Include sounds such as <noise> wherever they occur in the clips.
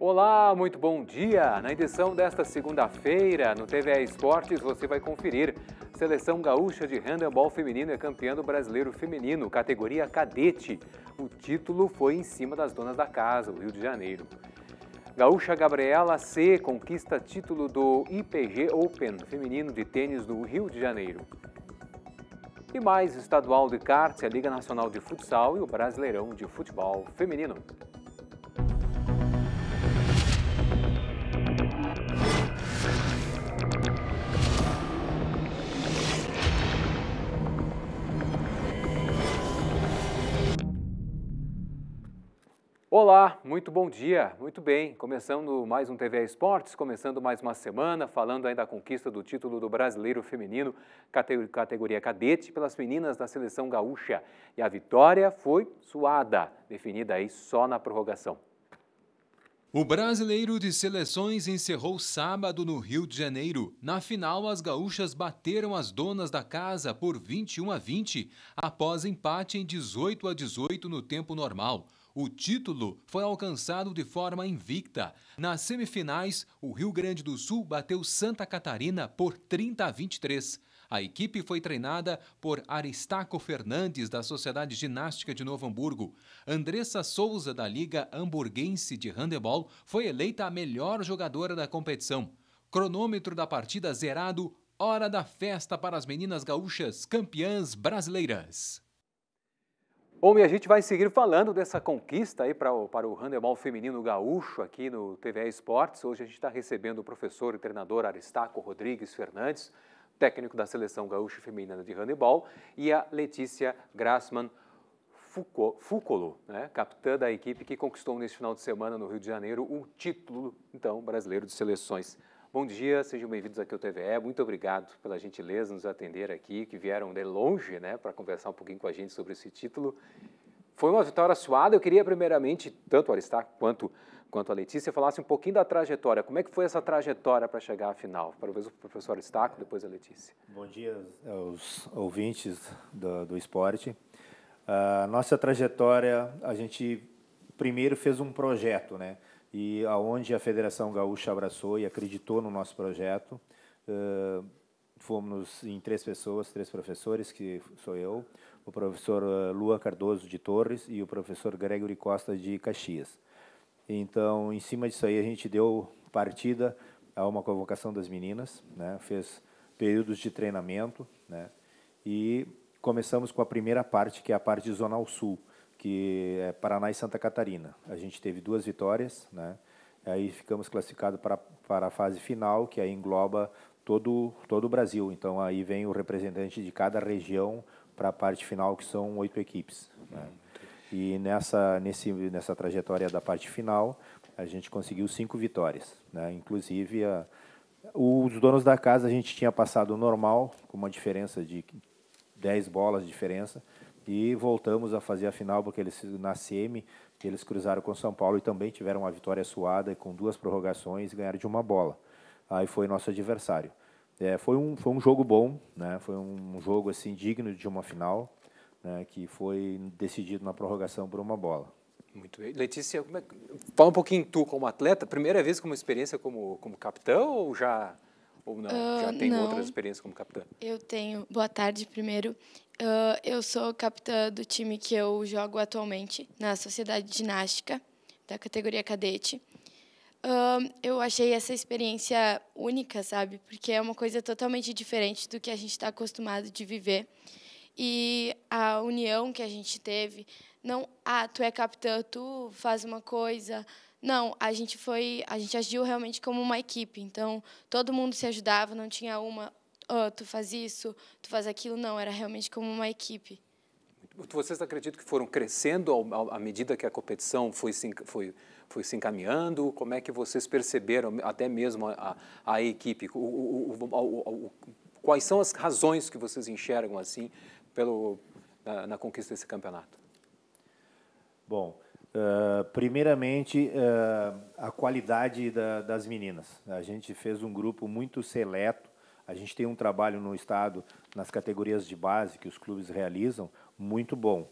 Olá, muito bom dia! Na edição desta segunda-feira, no TV Esportes, você vai conferir. Seleção gaúcha de handebol feminino é campeã do brasileiro feminino, categoria cadete. O título foi em cima das donas da casa, o Rio de Janeiro. Gaúcha Gabriela C conquista título do IPG Open feminino de tênis do Rio de Janeiro. E mais estadual de kart, a Liga Nacional de Futsal e o Brasileirão de Futebol Feminino. Olá, muito bom dia, muito bem. Começando mais um TV Esportes, começando mais uma semana, falando ainda da conquista do título do brasileiro feminino, categoria cadete, pelas meninas da seleção gaúcha. E a vitória foi suada, definida aí só na prorrogação. O brasileiro de seleções encerrou sábado no Rio de Janeiro. Na final, as gaúchas bateram as donas da casa por 21 a 20, após empate em 18 a 18 no tempo normal. O título foi alcançado de forma invicta. Nas semifinais, o Rio Grande do Sul bateu Santa Catarina por 30 a 23. A equipe foi treinada por Aristaco Fernandes, da Sociedade Ginástica de Novo Hamburgo. Andressa Souza, da Liga Hamburguense de Handebol, foi eleita a melhor jogadora da competição. Cronômetro da partida zerado, hora da festa para as meninas gaúchas campeãs brasileiras. Bom, e a gente vai seguir falando dessa conquista aí para o, para o handebol feminino gaúcho aqui no TV Esportes. Hoje a gente está recebendo o professor e treinador Aristaco Rodrigues Fernandes, técnico da seleção gaúcha feminina de handebol, e a Letícia Grassman Fúcolo, né, capitã da equipe que conquistou neste final de semana no Rio de Janeiro o título, então, brasileiro de seleções Bom dia, sejam bem-vindos aqui ao TVE. Muito obrigado pela gentileza nos atender aqui, que vieram de longe né, para conversar um pouquinho com a gente sobre esse título. Foi uma vitória suada. Eu queria, primeiramente, tanto o Aristar quanto, quanto a Letícia, falasse um pouquinho da trajetória. Como é que foi essa trajetória para chegar à final? Para o professor Aristarco, depois a Letícia. Bom dia aos ouvintes do, do esporte. A ah, nossa trajetória, a gente primeiro fez um projeto, né? e aonde a Federação Gaúcha abraçou e acreditou no nosso projeto. Uh, fomos em três pessoas, três professores, que sou eu, o professor eh, Lua Cardoso de Torres e o professor Gregory Costa de Caxias. Então, em cima disso aí, a gente deu partida a uma convocação das meninas, né? fez períodos de treinamento, né? e começamos com a primeira parte, que é a parte zonal sul, que é Paraná e Santa Catarina. A gente teve duas vitórias, né? Aí ficamos classificados para, para a fase final, que aí engloba todo, todo o Brasil. Então aí vem o representante de cada região para a parte final, que são oito equipes. Né? E nessa, nesse, nessa trajetória da parte final, a gente conseguiu cinco vitórias. Né? Inclusive, a, os donos da casa, a gente tinha passado normal, com uma diferença de dez bolas de diferença e voltamos a fazer a final porque eles na semi eles cruzaram com São Paulo e também tiveram uma vitória suada com duas prorrogações e ganharam de uma bola. Aí foi nosso adversário. É, foi um foi um jogo bom, né? Foi um jogo assim digno de uma final, né? Que foi decidido na prorrogação por uma bola. Muito bem. Letícia, é, fala um pouquinho tu como atleta, primeira vez como experiência como como capitão ou já ou não? Uh, Já tem não. outras experiências como capitã? Eu tenho. Boa tarde, primeiro. Uh, eu sou capitã do time que eu jogo atualmente, na Sociedade Ginástica, da categoria cadete. Uh, eu achei essa experiência única, sabe? Porque é uma coisa totalmente diferente do que a gente está acostumado de viver. E a união que a gente teve, não, ah, tu é capitã, tu faz uma coisa, não, a gente foi, a gente agiu realmente como uma equipe. Então, todo mundo se ajudava, não tinha uma, oh, tu faz isso, tu faz aquilo, não, era realmente como uma equipe. Vocês acreditam que foram crescendo à medida que a competição foi se, foi, foi se encaminhando? Como é que vocês perceberam até mesmo a, a, a equipe? O, o, o, quais são as razões que vocês enxergam assim pelo, na, na conquista desse campeonato? Bom, Uh, primeiramente, uh, a qualidade da, das meninas. A gente fez um grupo muito seleto. A gente tem um trabalho no Estado, nas categorias de base que os clubes realizam, muito bom.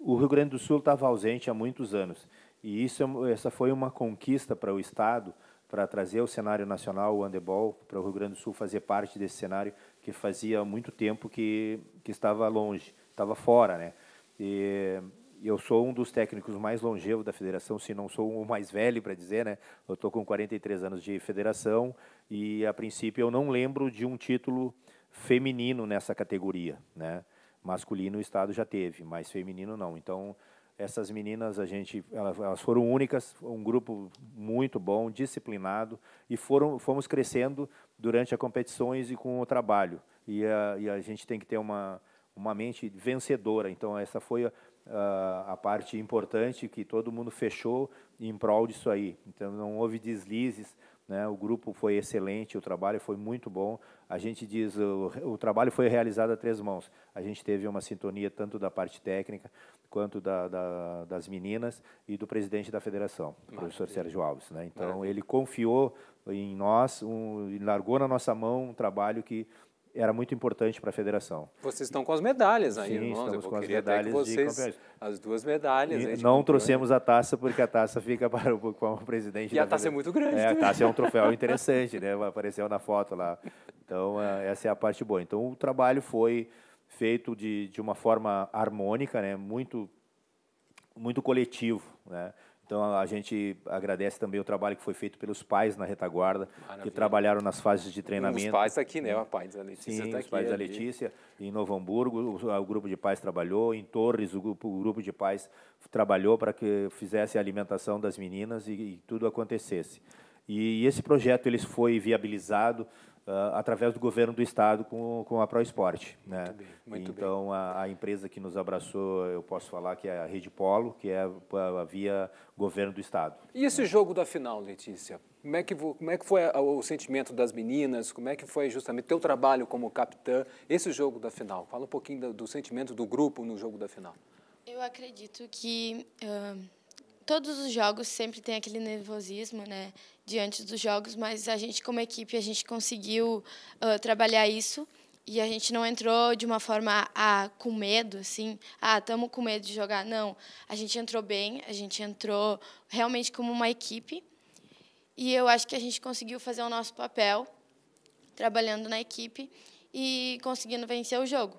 O Rio Grande do Sul estava ausente há muitos anos. E isso, é essa foi uma conquista para o Estado, para trazer o cenário nacional, o handebol, para o Rio Grande do Sul fazer parte desse cenário que fazia muito tempo que, que estava longe, estava fora. Né? E e eu sou um dos técnicos mais longevos da federação, se não sou o mais velho para dizer, né? Eu estou com 43 anos de federação e, a princípio, eu não lembro de um título feminino nessa categoria, né? Masculino o Estado já teve, mas feminino não. Então, essas meninas, a gente, elas foram únicas, um grupo muito bom, disciplinado, e foram, fomos crescendo durante as competições e com o trabalho. E a, e a gente tem que ter uma, uma mente vencedora. Então, essa foi a, uh, a parte importante que todo mundo fechou em prol disso aí. Então não houve deslizes, né? O grupo foi excelente, o trabalho foi muito bom. A gente diz o, o trabalho foi realizado a três mãos. A gente teve uma sintonia tanto da parte técnica quanto da, da, das meninas e do presidente da federação, o professor Sérgio Alves. Né? Então Maravilha. ele confiou em nós, um, largou na nossa mão um trabalho que era muito importante para a federação. Vocês estão com as medalhas aí, Sim, irmãos. Estamos eu com as medalhas vocês, de campeões. As duas medalhas. E não trouxemos a taça, porque a taça fica para o, para o presidente. E a taça é muito grande. É, a né? taça é um <laughs> troféu interessante, né? Apareceu na foto lá. Então, é, essa é a parte boa. Então, o trabalho foi feito de, de uma forma harmônica, né? Muito, muito coletivo, né? Então a gente agradece também o trabalho que foi feito pelos pais na retaguarda, Maravilha. que trabalharam nas fases de treinamento. Os pais aqui, né? O pai da Letícia Sim, tá os aqui, pais da Letícia, ali. em Novo Hamburgo, o, o, grupo de pais trabalhou, em Torres, o grupo, o grupo de pais trabalhou para que fizesse a alimentação das meninas e, e tudo acontecesse. E esse projeto ele foi viabilizado Uh, através do governo do estado com, com a ProEsporte. Né? Muito bem, muito então, bem. A, a, empresa que nos abraçou, eu posso falar que é a Rede Polo, que é via governo do estado. E esse né? jogo da final, Letícia? Como é, que, como é que foi o sentimento das meninas? Como é que foi justamente teu trabalho como capitã, esse jogo da final? Fala um pouquinho do, do sentimento do grupo no jogo da final. Eu acredito que. Uh todos os jogos sempre tem aquele nervosismo, né? Diante dos jogos, mas a gente, como equipe, a gente conseguiu uh, trabalhar isso e a gente não entrou de uma forma ah, com medo, assim, ah, estamos com medo de jogar. Não, a gente entrou bem, a gente entrou realmente como uma equipe e eu acho que a gente conseguiu fazer o nosso papel trabalhando na equipe e conseguindo vencer o jogo.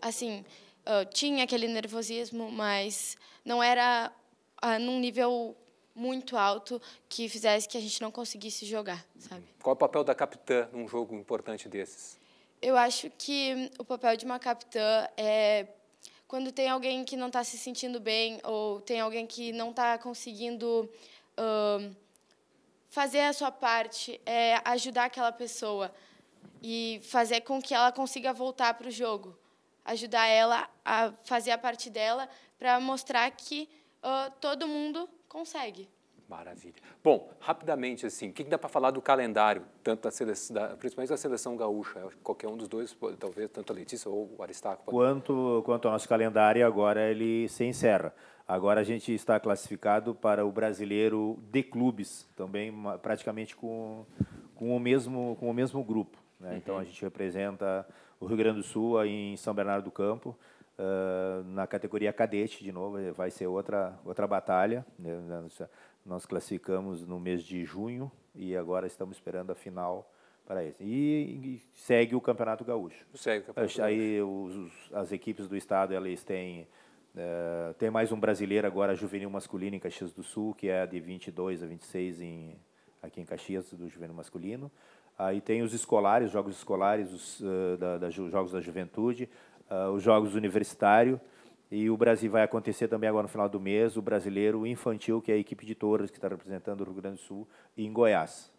Assim, uh, tinha aquele nervosismo, mas não era ah, num nível muito alto que fizesse que a gente não conseguisse jogar, sabe? Qual é o papel da capitã num jogo importante desses? Eu acho que o papel de uma capitã é quando tem alguém que não está se sentindo bem ou tem alguém que não está conseguindo uh, fazer a sua parte, é ajudar aquela pessoa e fazer com que ela consiga voltar para o jogo, ajudar ela a fazer a parte dela para mostrar que uh, todo mundo consegue. Maravilha. Bom, rapidamente, assim, o que, dá para falar do calendário, tanto da seleção, da, principalmente da seleção gaúcha? Qualquer um dos dois, talvez, tanto a Letícia ou o Aristarco. Quanto, quanto ao nosso calendário, agora ele se encerra. Agora a gente está classificado para o brasileiro de clubes, também praticamente com, com, o, mesmo, com o mesmo grupo. Né? Então, uhum. Então a gente representa o Rio Grande do Sul em São Bernardo do Campo, Uh, na categoria cadete, de novo, eh, vai ser outra, outra batalha. Né, né, nós, nós, classificamos no mês de junho e agora estamos esperando a final para esse. E, e segue o Campeonato Gaúcho. Segue o Campeonato Aí Gaúcho. Os, as equipes do Estado, elas têm... Uh, tem mais um brasileiro agora, juvenil masculino em Caxias do Sul, que é de 22 a 26 em, aqui em Caxias, do juvenil masculino. Aí tem os escolares, jogos escolares, os uh, da, da, jogos da juventude uh, os Jogos Universitários. E o Brasil vai acontecer também agora no final do mês, o brasileiro infantil, que é a equipe de Torres, que está representando o Rio Grande do Sul, e em Goiás.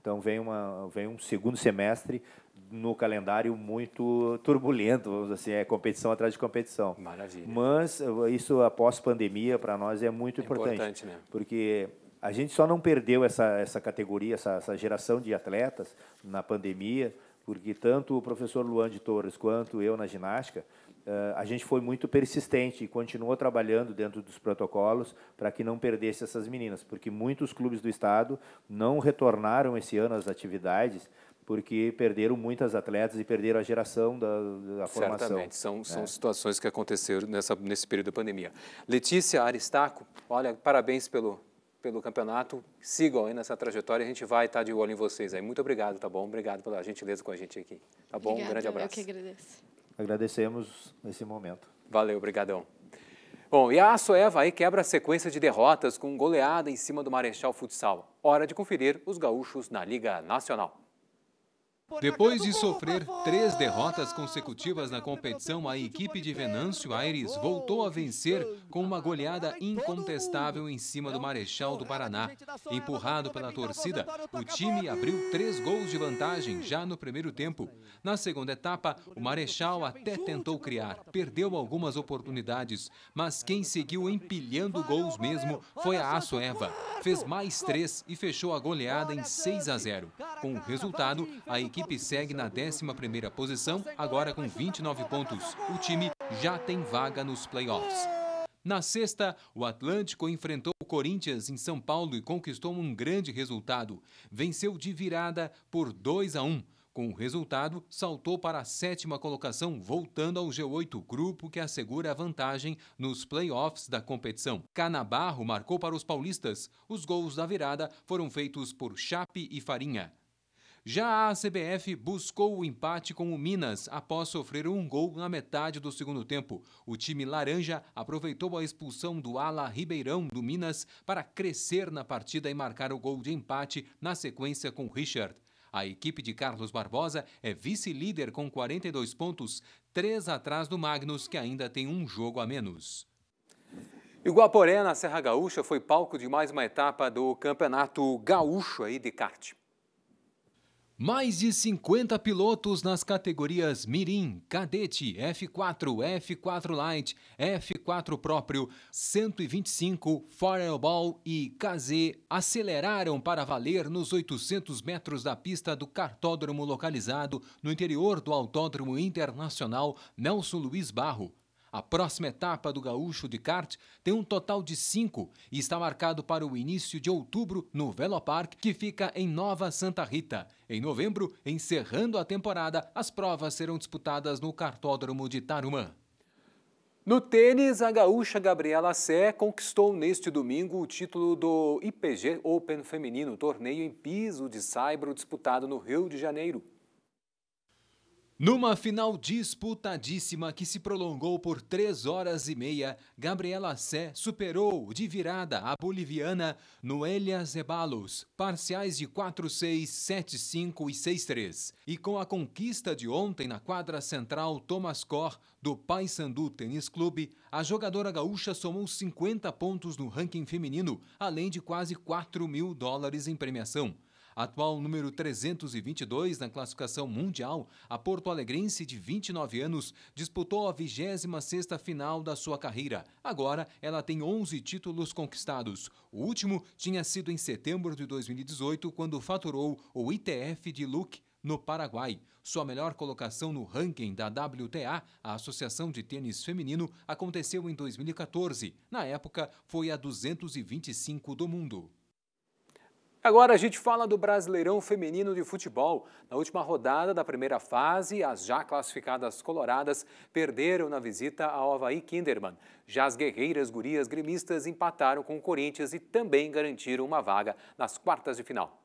Então vem, uma, vem um segundo semestre no calendário muito turbulento, vamos assim, é competição atrás de competição. Maravilha. Mas eh, isso após pandemia para nós é muito é importante, né? porque a gente só não perdeu essa, essa categoria, essa, essa geração de atletas na pandemia, porque tanto o professor Luan de Torres quanto eu na ginástica, eh, a gente foi muito persistente e continuou trabalhando dentro dos protocolos para que não perdesse essas meninas, porque muitos clubes do estado não retornaram esse ano às atividades porque perderam muitas atletas e perderam a geração da, da formação. Certamente, são, né? são situações que aconteceram nessa, nesse período da pandemia. Letícia Aristaco, olha, parabéns pelo, pelo campeonato. Sigam aí nessa trajetória, a gente vai estar de olho em vocês aí. Muito obrigado, tá bom? Obrigado pela gentileza com a gente aqui. Tá bom? Obrigada, um grande abraço. Eu que agradeço. Agradecemos nesse momento. Valeu, obrigadão. Bom, e a Assoeva aí quebra a sequência de derrotas com goleada em cima do Marechal Futsal. Hora de conferir os gaúchos na Liga Nacional. Depois de sofrer três derrotas consecutivas na competição, a equipe de Venâncio Aires voltou a vencer com uma goleada incontestável em cima do Marechal do Paraná. Empurrado pela torcida, o time abriu três gols de vantagem já no primeiro tempo. Na segunda etapa, o Marechal até tentou criar, perdeu algumas oportunidades, mas quem é seguiu empilhando gols mesmo foi a Assoeva. Fez mais três e fechou a goleada em 6 a 0. Com o resultado, a equipe equipe segue na 11ª posição, agora com 29 pontos. O time já tem vaga nos playoffs. Na sexta, o Atlântico enfrentou o Corinthians em São Paulo e conquistou um grande resultado. Venceu de virada por 2 a 1. Com o resultado, saltou para a sétima colocação, voltando ao G8 grupo que assegura a vantagem nos playoffs da competição. Canabarro marcou para os paulistas. Os gols da virada foram feitos por Chape e Farinha. Já a CBF buscou o empate com o Minas após sofrer um gol na metade do segundo tempo. O time laranja aproveitou a expulsão do ala Ribeirão do Minas para crescer na partida e marcar o gol de empate na sequência com Richard. A equipe de Carlos Barbosa é vice-líder com 42 pontos, três atrás do Magnus, que ainda tem um jogo a menos. Iguaporé, na Serra Gaúcha, foi palco de mais uma etapa do Campeonato Gaúcho aí de kart. Mais de 50 pilotos nas categorias Mirim, Cadete, F4, F4 Light, F4 próprio, 125, Fireball e KZ aceleraram para valer nos 800 metros da pista do cartódromo localizado no interior do Autódromo Internacional Nelson Luiz Barro, a próxima etapa do Gaúcho de kart tem um total de cinco e está marcado para o início de outubro no Velopark, que fica em Nova Santa Rita. Em novembro, encerrando a temporada, as provas serão disputadas no Cartódromo de Tarumã. No tênis, a gaúcha Gabriela Sé conquistou neste domingo o título do IPG Open Feminino, torneio em piso de saibro disputado no Rio de Janeiro. Numa final disputadíssima que se prolongou por 3 horas e meia, Gabriela Sé superou de virada a boliviana Noelia Zeballos, parciais de 4-6, 7-5 e 6-3. E com a conquista de ontem na quadra central Thomas Cor do Paysandu Tênis Clube, a jogadora gaúcha somou 50 pontos no ranking feminino, além de quase 4 mil dólares em premiação. Atual número 322 na classificação mundial, a Porto Alegrense, de 29 anos, disputou a 26ª final da sua carreira. Agora, ela tem 11 títulos conquistados. O último tinha sido em setembro de 2018, quando faturou o ITF de Luque, no Paraguai. Sua melhor colocação no ranking da WTA, a Associação de Tênis Feminino, aconteceu em 2014. Na época, foi a 225 do mundo. Agora a gente fala do Brasileirão Feminino de Futebol. Na última rodada da primeira fase, as já classificadas coloradas perderam na visita ao Havaí Kinderman. Já as guerreiras gurias gremistas empataram com o Corinthians e também garantiram uma vaga nas quartas de final.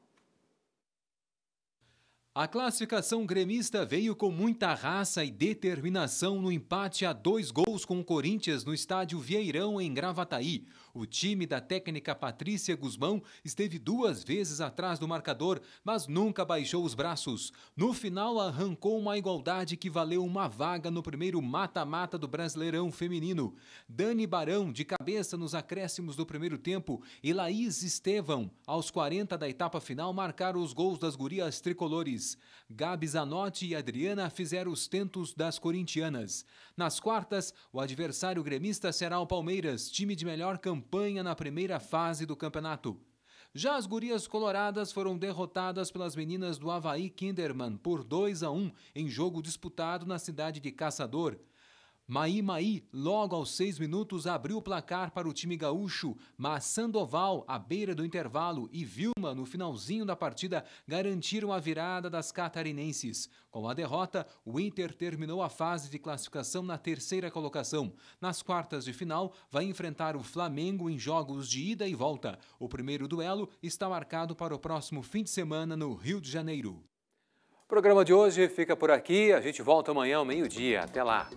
A classificação gremista veio com muita raça e determinação no empate a dois gols com o Corinthians no estádio Vieirão, em Gravataí. O time da técnica Patrícia Guzmão esteve duas vezes atrás do marcador, mas nunca baixou os braços. No final, arrancou uma igualdade que valeu uma vaga no primeiro mata-mata do Brasileirão Feminino. Dani Barão, de cabeça nos acréscimos do primeiro tempo, e Laís Estevão, aos 40 da etapa final, marcaram os gols das gurias tricolores. Luiz. Gabi Zanotti e Adriana fizeram os tentos das corintianas. Nas quartas, o adversário gremista será o Palmeiras, time de melhor campanha na primeira fase do campeonato. Já as gurias coloradas foram derrotadas pelas meninas do Havaí Kinderman por 2 a 1 em jogo disputado na cidade de Caçador. Maí Maí, logo aos seis minutos, abriu o placar para o time gaúcho, mas Sandoval, à beira do intervalo, e Vilma, no finalzinho da partida, garantiram a virada das catarinenses. Com a derrota, o Inter terminou a fase de classificação na terceira colocação. Nas quartas de final, vai enfrentar o Flamengo em jogos de ida e volta. O primeiro duelo está marcado para o próximo fim de semana no Rio de Janeiro. O programa de hoje fica por aqui. A gente volta amanhã ao meio-dia. Até lá!